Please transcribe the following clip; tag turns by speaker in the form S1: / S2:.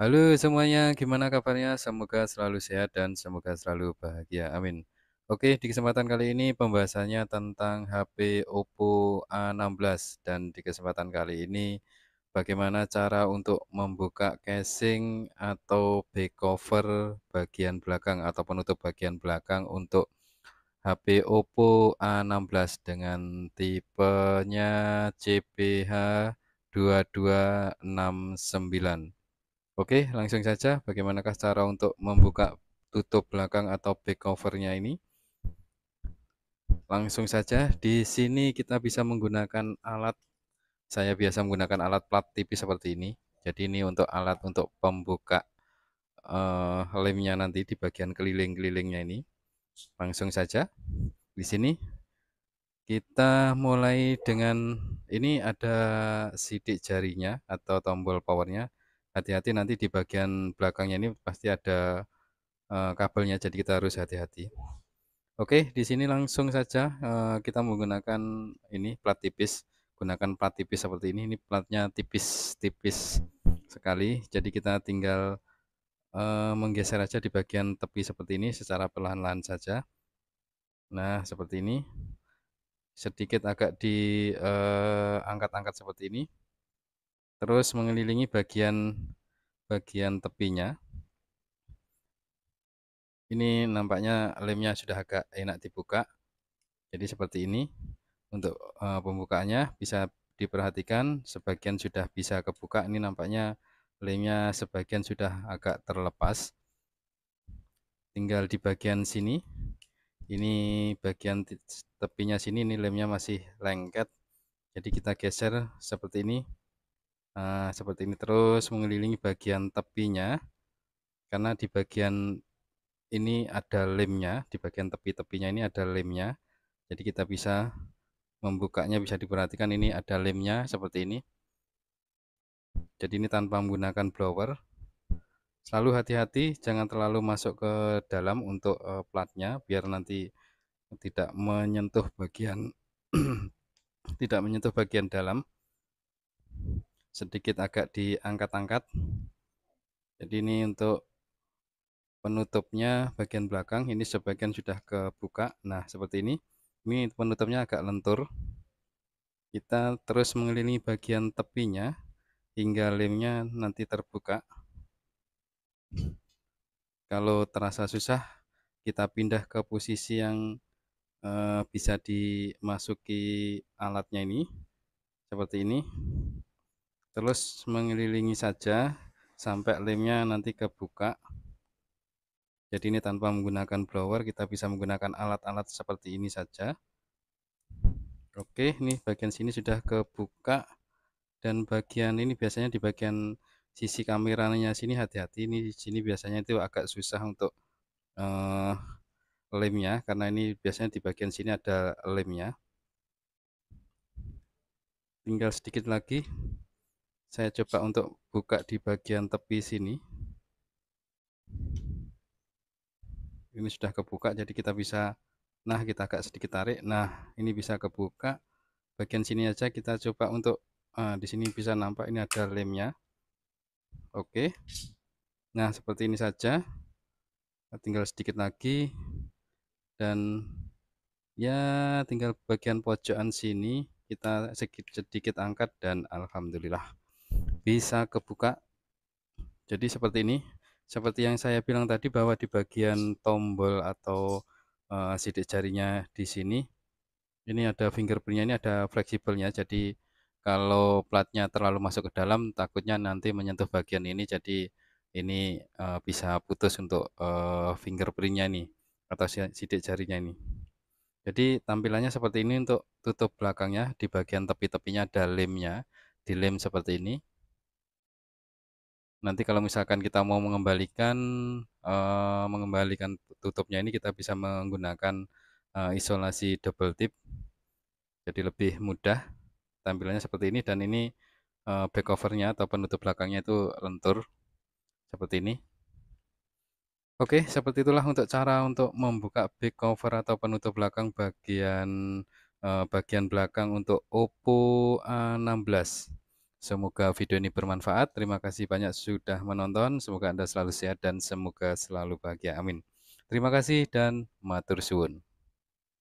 S1: Halo semuanya, gimana kabarnya? Semoga selalu sehat dan semoga selalu bahagia. Amin. Oke, di kesempatan kali ini pembahasannya tentang HP Oppo A16 dan di kesempatan kali ini bagaimana cara untuk membuka casing atau back cover bagian belakang atau penutup bagian belakang untuk HP Oppo A16 dengan tipenya CPH 2269. Oke, langsung saja bagaimanakah cara untuk membuka tutup belakang atau back covernya ini. Langsung saja, di sini kita bisa menggunakan alat, saya biasa menggunakan alat plat tipis seperti ini. Jadi ini untuk alat untuk pembuka uh, lemnya nanti di bagian keliling-kelilingnya ini. Langsung saja, di sini kita mulai dengan ini ada sidik jarinya atau tombol powernya hati-hati nanti di bagian belakangnya ini pasti ada uh, kabelnya jadi kita harus hati-hati Oke di sini langsung saja uh, kita menggunakan ini plat tipis gunakan plat tipis seperti ini ini platnya tipis-tipis sekali jadi kita tinggal uh, menggeser aja di bagian tepi seperti ini secara perlahan-lahan saja nah seperti ini sedikit agak diangkat-angkat angkat -angkat seperti ini terus mengelilingi bagian bagian tepinya ini nampaknya lemnya sudah agak enak dibuka jadi seperti ini untuk uh, pembukaannya bisa diperhatikan sebagian sudah bisa kebuka ini nampaknya lemnya sebagian sudah agak terlepas tinggal di bagian sini ini bagian tepinya sini ini lemnya masih lengket jadi kita geser seperti ini Nah, seperti ini terus mengelilingi bagian tepinya. Karena di bagian ini ada lemnya, di bagian tepi-tepinya ini ada lemnya. Jadi kita bisa membukanya bisa diperhatikan ini ada lemnya seperti ini. Jadi ini tanpa menggunakan blower. Selalu hati-hati jangan terlalu masuk ke dalam untuk uh, platnya biar nanti tidak menyentuh bagian tidak menyentuh bagian dalam sedikit agak diangkat-angkat jadi ini untuk penutupnya bagian belakang ini sebagian sudah kebuka nah seperti ini ini penutupnya agak lentur kita terus mengelilingi bagian tepinya hingga lemnya nanti terbuka kalau terasa susah kita pindah ke posisi yang eh, bisa dimasuki alatnya ini seperti ini terus mengelilingi saja sampai lemnya nanti kebuka jadi ini tanpa menggunakan blower kita bisa menggunakan alat-alat seperti ini saja oke ini bagian sini sudah kebuka dan bagian ini biasanya di bagian sisi kameranya sini hati-hati ini di sini biasanya itu agak susah untuk uh, eh, lemnya karena ini biasanya di bagian sini ada lemnya tinggal sedikit lagi saya coba untuk buka di bagian tepi sini ini sudah kebuka jadi kita bisa nah kita agak sedikit tarik nah ini bisa kebuka bagian sini aja kita coba untuk ah, di sini bisa nampak ini ada lemnya oke nah seperti ini saja tinggal sedikit lagi dan ya tinggal bagian pojokan sini kita sedikit, sedikit angkat dan alhamdulillah bisa kebuka jadi seperti ini seperti yang saya bilang tadi bahwa di bagian tombol atau uh, sidik jarinya di sini ini ada fingerprintnya ini ada fleksibelnya jadi kalau platnya terlalu masuk ke dalam takutnya nanti menyentuh bagian ini jadi ini uh, bisa putus untuk uh, fingerprintnya ini atau sidik jarinya ini jadi tampilannya seperti ini untuk tutup belakangnya di bagian tepi-tepinya ada lemnya di lem seperti ini nanti kalau misalkan kita mau mengembalikan uh, mengembalikan tutupnya ini kita bisa menggunakan uh, isolasi double tip jadi lebih mudah tampilannya seperti ini dan ini uh, back covernya atau penutup belakangnya itu lentur seperti ini Oke seperti itulah untuk cara untuk membuka back cover atau penutup belakang bagian uh, bagian belakang untuk Oppo A16 Semoga video ini bermanfaat. Terima kasih banyak sudah menonton. Semoga Anda selalu sehat dan semoga selalu bahagia. Amin. Terima kasih dan matur suwun.